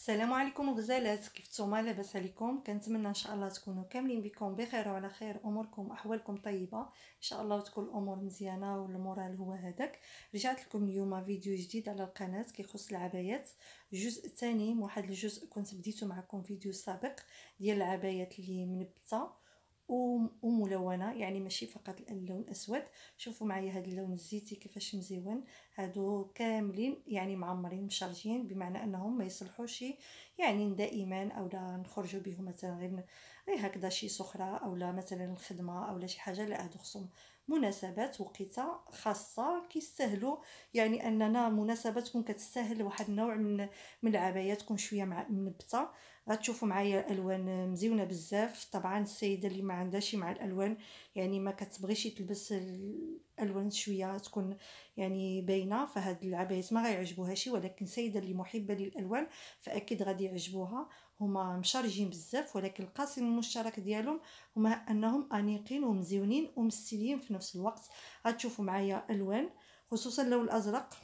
السلام عليكم غزالات كيف نتوما لاباس عليكم كنتمنى ان شاء الله تكونوا كاملين بكم بخير وعلى خير اموركم احوالكم طيبه ان شاء الله وتكون الامور مزيانه والمورال هو هذاك رجعت لكم اليوم فيديو جديد على القناه كيخص العبايات الجزء الثاني من واحد الجزء كنت بديتو معكم فيديو سابق ديال العبايات اللي منبته وملونه يعني ماشي فقط اللون اسود شوفوا معايا هذا اللون الزيتي كيفاش مزيون هادو كاملين يعني معمرين مشارجين بمعنى انهم ما يصلحوش يعني دائما او لا نخرجوا بهم مثلا غير هكذا شي سخره او لا مثلا الخدمه او لا شي حاجه لا هادو خصهم مناسبات وقيته خاصه كيستاهلوا يعني اننا مناسبه تكون كتستاهل واحد النوع من من العبايه تكون شويه مع منبته غتشوفوا معايا الوان مزيونه بزاف طبعا السيده اللي ما عندهاش مع الالوان يعني ما كتبغيش تلبس الالوان شويه تكون يعني باينه فهاد العبايات ما غيعجبوهاش ولكن السيده اللي محبه للالوان فاكيد غادي يعجبوها هما مشارجين بزاف ولكن القاسم المشترك ديالهم هما انهم انيقين ومزيونين ومستليين في نفس الوقت غتشوفوا معايا الوان خصوصا اللون الازرق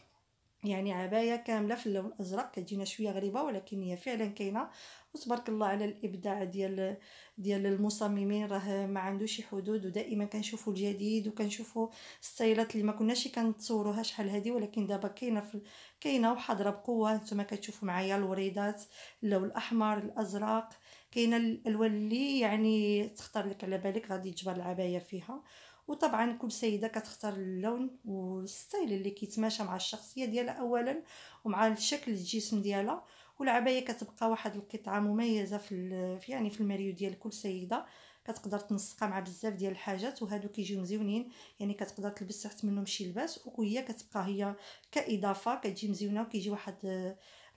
يعني عباية كاملة في اللون الأزرق كتجينا شوية غريبة ولكن هي فعلا كاينة وتبارك الله على الإبداع ديال ديال المصممين راه ما عندوش حدود ودائما كنشوفوا الجديد وكنشوفوا ستايلات اللي ما كناش كنتصوروها شحال هذه ولكن دابا كاينه في كاينه وحاضره بقوه نتوما كتشوفوا معايا الوريدات اللون الاحمر الازرق كاينه الالوان اللي يعني تختار لك على بالك غادي تجبر العبايه فيها وطبعا كل سيده كتختار اللون والستايل اللي كيتماشى مع الشخصيه ديالها اولا ومع الشكل الجسم ديالها والعبايه كتبقى واحد القطعه مميزه في يعني في الماريو ديال كل سيده كتقدر تنسقها مع بزاف ديال الحاجات وهادو كيجيو مزيونين يعني كتقدر تلبس تحت منهم شي لباس وهي كتبقى هي كاضافه كتجي مزيونه وكيجي واحد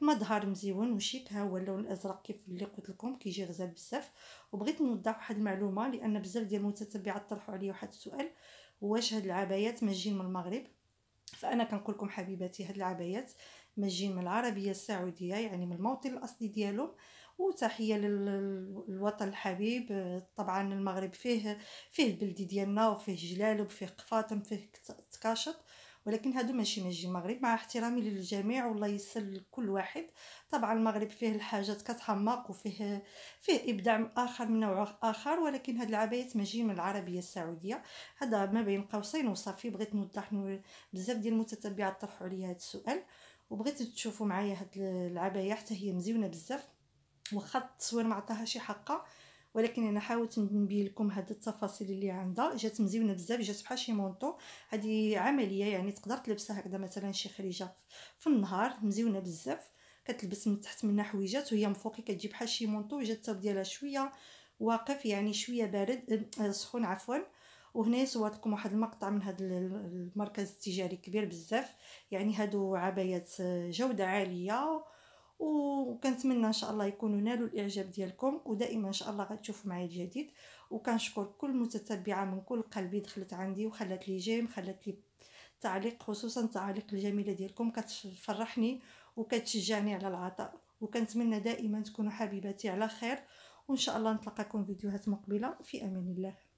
المظهر مزيون وشيك ها هو اللون الازرق كيف اللي قلت لكم كيجي غزال بزاف وبغيت نوضح واحد المعلومه لان بزاف ديال المتتبعات طرحوا عليا واحد السؤال واش هاد العبايات ماجين من المغرب فانا كنقول لكم حبيباتي هاد العبايات ماجين من العربيه السعوديه يعني من الموطن الاصلي ديالهم وتحيه للوطن الحبيب طبعا المغرب فيه فيه البلدي ديالنا وفيه جلالب فيه قفاطم فيه تكاشط ولكن هادو ماشي نجي المغرب مع احترامي للجميع والله يسر لكل واحد طبعا المغرب فيه الحاجات كتحمق وفيه فيه ابداع اخر من نوع اخر ولكن هاد العبايات ماشي من العربيه السعوديه هذا ما بين قوسين وصافي بغيت نوضح بزاف ديال المتتبعات طرحوا عليا هذا السؤال وبغيت تشوفوا معايا هاد العبايه حتى هي مزيونه بزاف وخط التصوير ما عطاها شي حقه ولكن انا حاولت نبين لكم هاد التفاصيل اللي عندها جات مزيونه بزاف جات بحال شي مونطو هذه عمليه يعني تقدر تلبسها هكذا مثلا شي خريجه في النهار مزيونه بزاف كتلبس من تحت منها حويجات وهي من فوقي كتجي بحال شي مونطو جات الثوب ديالها شويه واقف يعني شويه بارد آه، سخون عفوا وهنا صورت لكم واحد المقطع من هذا المركز التجاري كبير بزاف يعني هادو عبايات آه، جوده عاليه وكنتمنى ان شاء الله يكونوا نالوا الاعجاب ديالكم ودائما ان شاء الله غتشوفوا معايا الجديد وكنشكر كل متتبعه من كل قلبي دخلت عندي وخلات لي جيم خلات لي تعليق خصوصا التعاليق الجميله ديالكم كتفرحني وكتشجعني على العطاء وكنتمنى دائما تكونوا حبيباتي على خير وان شاء الله نتلقاكم فيديوهات مقبله في امان الله